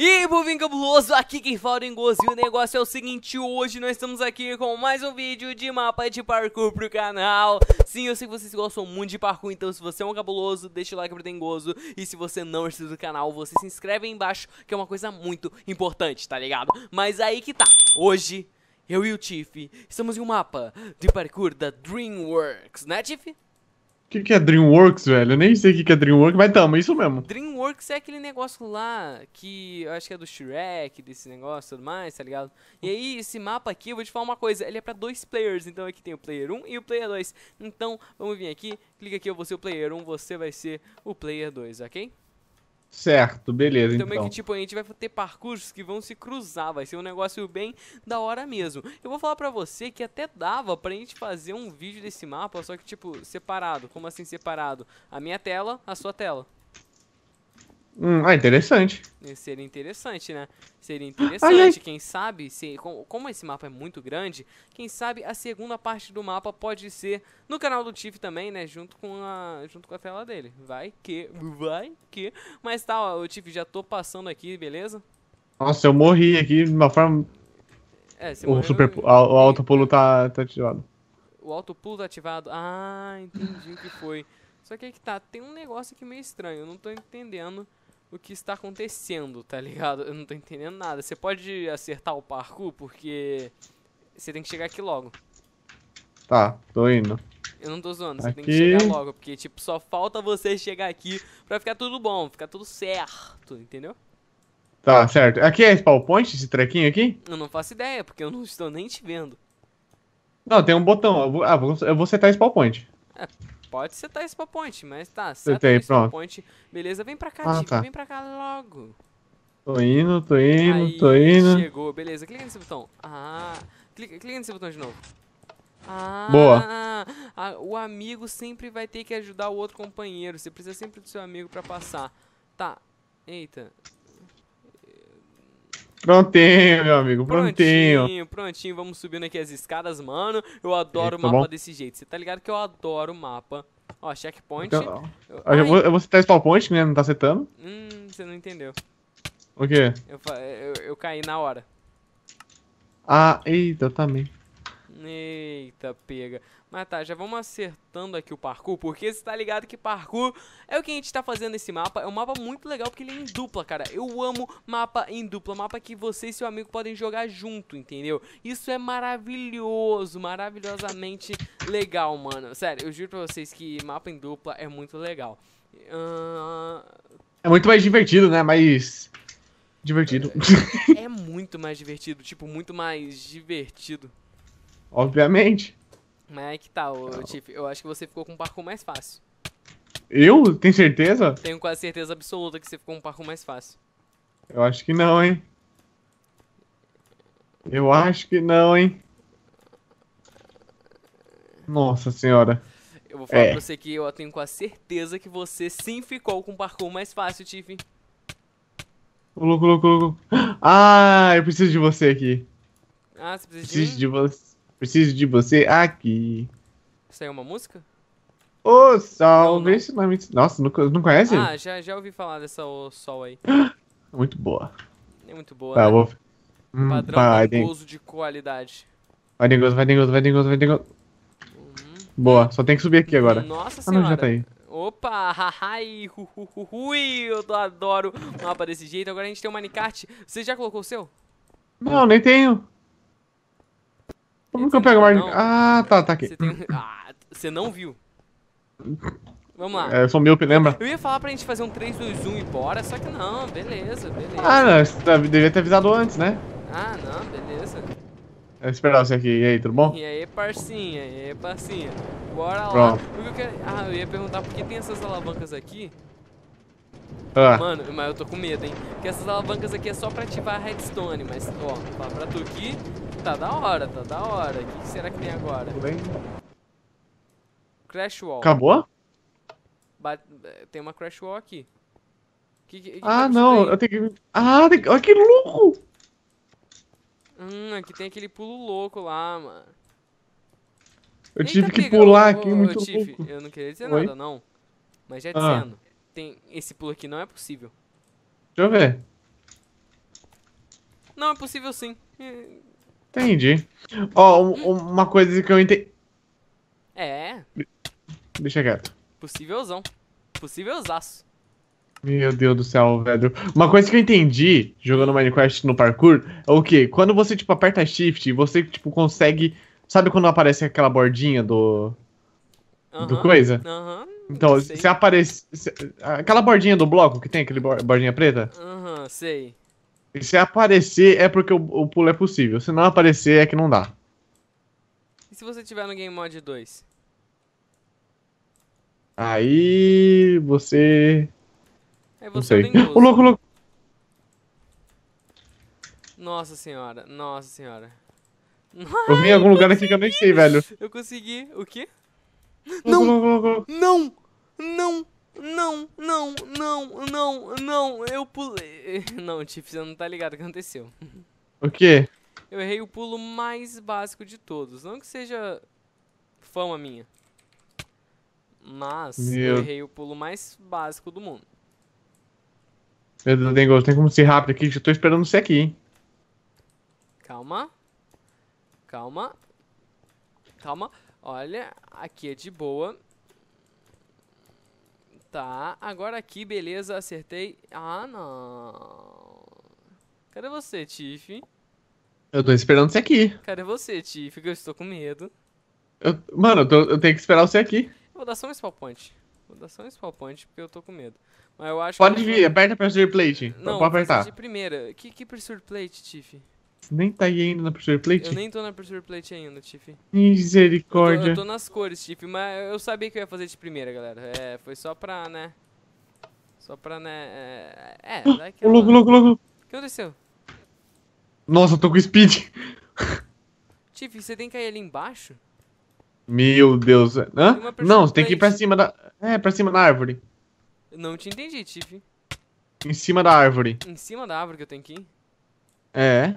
E bovim cabuloso, aqui quem fala é em Gozo e o negócio é o seguinte, hoje nós estamos aqui com mais um vídeo de mapa de parkour pro canal Sim, eu sei que vocês gostam muito de parkour, então se você é um cabuloso, deixa o like pro Dengozo E se você não é inscrito no canal, você se inscreve aí embaixo, que é uma coisa muito importante, tá ligado? Mas aí que tá, hoje eu e o Tiff estamos em um mapa de parkour da DreamWorks, né Tiff? que, que é DreamWorks, velho? Eu nem sei o que, que é DreamWorks, mas tamo, é isso mesmo. DreamWorks é aquele negócio lá que eu acho que é do Shrek, desse negócio e tudo mais, tá ligado? E aí, esse mapa aqui, eu vou te falar uma coisa, ele é pra dois players, então aqui tem o player 1 e o player 2. Então, vamos vir aqui, clica aqui, eu vou ser o player 1, você vai ser o player 2, ok? Certo, beleza. Então, então. meio que tipo, a gente vai ter parcursos que vão se cruzar, vai ser um negócio bem da hora mesmo. Eu vou falar para você que até dava pra gente fazer um vídeo desse mapa, só que tipo, separado. Como assim separado? A minha tela, a sua tela. Hum, ah, interessante. É, seria interessante, né? Seria interessante, ai, quem sabe, se, como esse mapa é muito grande, quem sabe a segunda parte do mapa pode ser no canal do Tiff também, né? Junto com, a, junto com a tela dele. Vai que, vai que. Mas tá, ó, o Tiff já tô passando aqui, beleza? Nossa, eu morri aqui de uma forma. É, o, super, o, alto pulo tá, tá ativado. O pulo tá ativado? Ah, entendi o que foi. Só que aí que tá, tem um negócio aqui meio estranho, eu não tô entendendo o que está acontecendo, tá ligado? Eu não tô entendendo nada. Você pode acertar o parkour porque você tem que chegar aqui logo. Tá, tô indo. Eu não tô zoando, você aqui... tem que chegar logo, porque tipo, só falta você chegar aqui pra ficar tudo bom, ficar tudo certo, entendeu? Tá, certo. Aqui é spawn point, esse trequinho aqui? Eu não faço ideia, porque eu não estou nem te vendo. Não, tem um botão. Eu vou, ah, eu vou setar spawn point. É, pode setar esse point, mas tá, seta esse pronto. Beleza, vem pra cá, ah, tá. vem pra cá logo. Tô indo, tô indo, Aí, tô indo. Chegou, beleza, clica nesse botão. Ah, clica, clica nesse botão de novo. Ah, Boa. A, ah, o amigo sempre vai ter que ajudar o outro companheiro. Você precisa sempre do seu amigo pra passar. Tá, eita, Prontinho, meu amigo, prontinho. Prontinho, prontinho. Vamos subindo aqui as escadas, mano. Eu adoro Eita, o mapa tá desse jeito. Você tá ligado que eu adoro o mapa. Ó, checkpoint. Então, eu, eu, vou, eu vou spawn point, né? Não tá setando? Hum, você não entendeu. O quê? Eu, eu, eu caí na hora. Ah, eita, eu também. Eita, pega. Mas tá, já vamos acertando aqui o parkour, porque você tá ligado que parkour é o que a gente tá fazendo nesse mapa. É um mapa muito legal, porque ele é em dupla, cara. Eu amo mapa em dupla, mapa que você e seu amigo podem jogar junto, entendeu? Isso é maravilhoso, maravilhosamente legal, mano. Sério, eu juro pra vocês que mapa em dupla é muito legal. Uh... É muito mais divertido, né? Mais divertido. É, é muito mais divertido, tipo, muito mais divertido obviamente. Mas é que tá, Tiff, eu acho que você ficou com um parkour mais fácil. Eu? Tem certeza? Tenho quase certeza absoluta que você ficou com um parkour mais fácil. Eu acho que não, hein? Eu acho que não, hein? Nossa senhora. Eu vou falar é. pra você que eu tenho quase certeza que você sim ficou com o parkour mais fácil, Tiff. Louco, louco, louco. Ah, eu preciso de você aqui. Ah, você precisa de Preciso de você. Preciso de você aqui. Saiu é uma música? Ô, oh, Sol, não, não. esse nome. Nossa, não, não conhece? Ah, já, já ouvi falar dessa oh, Sol aí. Muito boa. É muito boa. Tá, né? vou... hum, Padrão vai, de qualidade. Vai, Dengoso, vai, Dengoso, vai, Dengoso, vai, Dengoso. Uhum. Boa, só tem que subir aqui agora. Nossa ah, senhora. já tá aí. Opa, harai, hu, hu, hu, eu adoro mapa desse jeito. Agora a gente tem o um Minecart. Você já colocou o seu? Não, nem tenho. Como que eu pego mais? Ah, tá, tá aqui. Você, tem... ah, não viu. Vamos lá. É, eu sou que lembra? Eu ia falar pra gente fazer um 3, 2, 1 e bora, só que não, beleza, beleza. Ah, não, você tá, devia ter avisado antes, né? Ah, não, beleza. É, eu esperar você aqui. E aí, tudo bom? E aí, parcinha, e aí, parcinha. Bora lá. Eu quero... Ah, eu ia perguntar por que tem essas alavancas aqui. Ah. Mano, mas eu tô com medo, hein? Porque essas alavancas aqui é só pra ativar a redstone, mas, ó, pra tu aqui, tá da hora, tá da hora. O que será que tem agora? Bem... Crash Wall. Acabou? Eh, tem uma Crash Wall aqui. Que, que, que ah, não, eu tenho que. Ah, olha que louco! Hum, aqui tem aquele pulo louco lá, mano. Eu Eita, tive que pegou, pular aqui ô, muito Chief, louco. Eu não queria dizer Oi? nada, não. Mas já ah. dizendo, tem... esse pulo aqui não é possível. Deixa eu ver. Não, é possível sim. Entendi. Ó, oh, um, uma coisa que eu entendi. É. Deixa quieto. Possívelzão. Possívelzaço. Meu Deus do céu, velho. Uma coisa que eu entendi jogando Minecraft no parkour é o que? Quando você, tipo, aperta Shift, você, tipo, consegue. Sabe quando aparece aquela bordinha do. do coisa? Aham. então, se aparece. Aquela bordinha do bloco que tem, aquele bordinha preta? Aham, sei. E se aparecer é porque o, o pulo é possível. Se não aparecer é que não dá. E se você tiver no Game Mod 2? Aí você. É você não sei. O louco, louco. Nossa senhora, nossa senhora. eu vim em algum lugar aqui que eu nem sei, velho. Eu consegui. O quê? Não! Não! Não! Não, não, não, não, não, eu pulei. Não, Tiff, você não tá ligado o que aconteceu. O quê? Eu errei o pulo mais básico de todos. Não que seja fama minha. Mas Meu... eu errei o pulo mais básico do mundo. Meu Deus, Dengo, tem como ser rápido aqui, já tô esperando você aqui, hein? Calma. Calma. Calma. Olha, aqui é de boa. Tá, agora aqui, beleza, acertei. Ah, não. Cadê você, Tiff? Eu tô esperando você aqui. Cadê você, Tiff? Que eu estou com medo. Eu, mano, eu, tô, eu, tenho que esperar você aqui. Eu vou dar só um spawn point. Vou dar só um spawn point, porque eu tô com medo. Mas eu acho Pode que... vir, aperta a pressure plate. Não, pode apertar. de primeira. Que, que pressure plate, Tiff? nem tá aí ainda na Pressure Plate? Eu nem tô na Pressure Plate ainda, Tiff. Misericórdia. Eu tô, eu tô, nas cores, Tiff, mas eu sabia que eu ia fazer de primeira, galera. É, foi só pra, né? Só pra, né? É, é que Logo, logo, logo. O que aconteceu? Nossa, eu tô com speed. Tiff, você tem que cair ali embaixo? Meu Deus. É, hã? Não, você tem que ir pra cima da... É, pra cima da árvore. Eu não te entendi, Tiff. Em cima da árvore. Em cima da árvore que eu tenho que ir? É.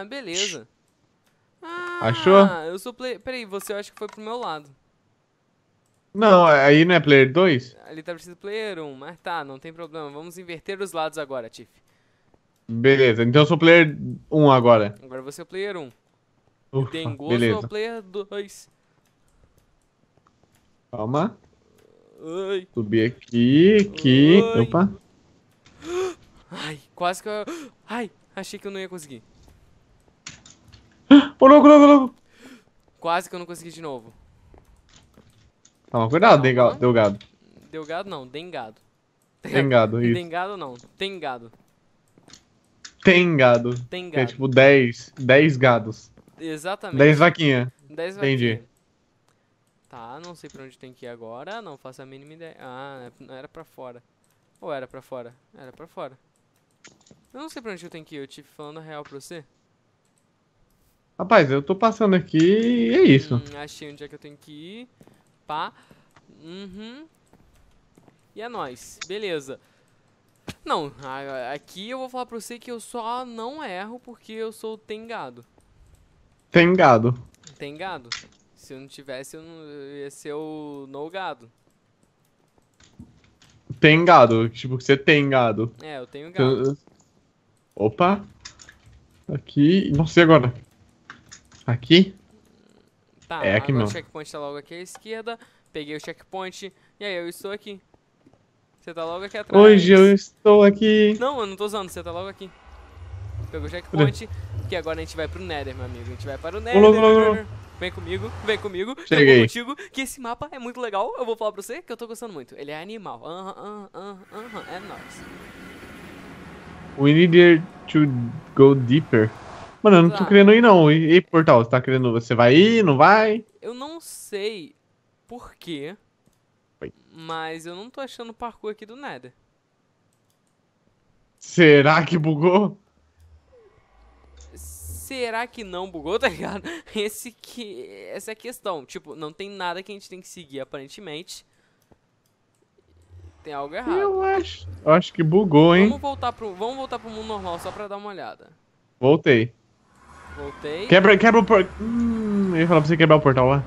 Ah, beleza. Ah, Achou? Eu sou player. Peraí, você acha que foi pro meu lado. Não, aí não é player 2? Ali tá preciso player 1, um, mas tá, não tem problema. Vamos inverter os lados agora, Tiff. Beleza, então eu sou player 1 um agora. Agora você é player 1. Um. Tem Dengoso beleza. ou player 2? Calma. Oi. aqui, aqui. Oi. Opa. Ai, quase que eu. Ai, achei que eu não ia conseguir. Ô, louco, louco, louco. Quase que eu não consegui de novo. Toma cuidado, Calma. delgado. Delgado não, dengado. Dengado, isso. Dengado não, tengado. Tengado. Tengado. É tipo 10, 10 gados. Exatamente. 10 vaquinha. 10 vaquinha. Entendi. Tá, não sei pra onde tem que ir agora, não faço a mínima ideia. Ah, é, não era pra fora. Ou era pra fora? Era pra fora. Eu não sei pra onde eu tenho que ir, eu tive falando a real pra você. Rapaz, eu tô passando aqui e é isso. Hum, achei onde é que eu tenho que ir. Pá. Uhum. E é nóis. Beleza. Não, aqui eu vou falar pra você que eu só não erro porque eu sou tengado. Tengado. Tengado. Se eu não tivesse, eu, não, eu ia ser o no gado. Tem gado, tipo, você é tem gado. É, eu tenho gado. É- Opa. Aqui. Nossa, e agora? Aqui? Tá, é aqui agora mesmo. o checkpoint tá logo aqui à esquerda. Peguei o checkpoint. E aí, eu estou aqui. Você tá logo aqui atrás. Hoje eu estou aqui. Não, eu não tô usando, você tá logo aqui. Pegou o checkpoint. Que agora a gente vai pro Nether, meu amigo. A gente vai para o Nether. Logo, logo, logo. Vem comigo, vem comigo. Cheguei. Eu vou contigo, que esse mapa é muito legal. Eu vou falar pra você que eu tô gostando muito. Ele é animal. Aham, aham, aham, aham. É nóis. We need to go deeper. Mano, eu não tô querendo ir, não. E, e Portal, você tá querendo. Você vai ir, não vai? Eu não sei por quê. Mas eu não tô achando o parkour aqui do nada. Será que bugou? Será que não bugou, tá ligado? Esse que. Essa é a questão. Tipo, não tem nada que a gente tem que seguir, aparentemente. Tem algo errado. Eu acho. Eu acho que bugou, hein? Vamos voltar pro, vamos voltar pro mundo normal só pra dar uma olhada. Voltei. Voltei. Quebra, quebra o portal. Hum, eu ia falar pra você quebrar o portal, lá.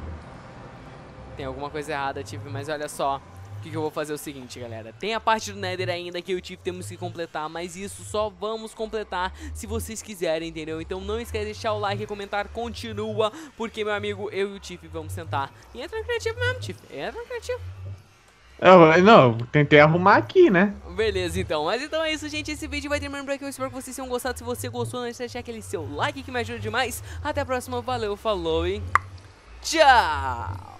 Tem alguma coisa errada, Tiff, mas olha só. O que, que eu vou fazer é o seguinte, galera. Tem a parte do Nether ainda que eu e Tiff temos que completar, mas isso só vamos completar se vocês quiserem, entendeu? Então não esquece de deixar o like e comentar, continua, porque, meu amigo, eu e o Tiff vamos sentar. E entra no criativo mesmo, Tiff. Entra no criativo. Eu, não, tentei arrumar aqui, né? Beleza, então. Mas então é isso, gente. Esse vídeo vai terminando por aqui. Eu espero que vocês tenham gostado. Se você gostou, não deixe de deixar aquele seu like que me ajuda demais. Até a próxima. Valeu, falou e tchau!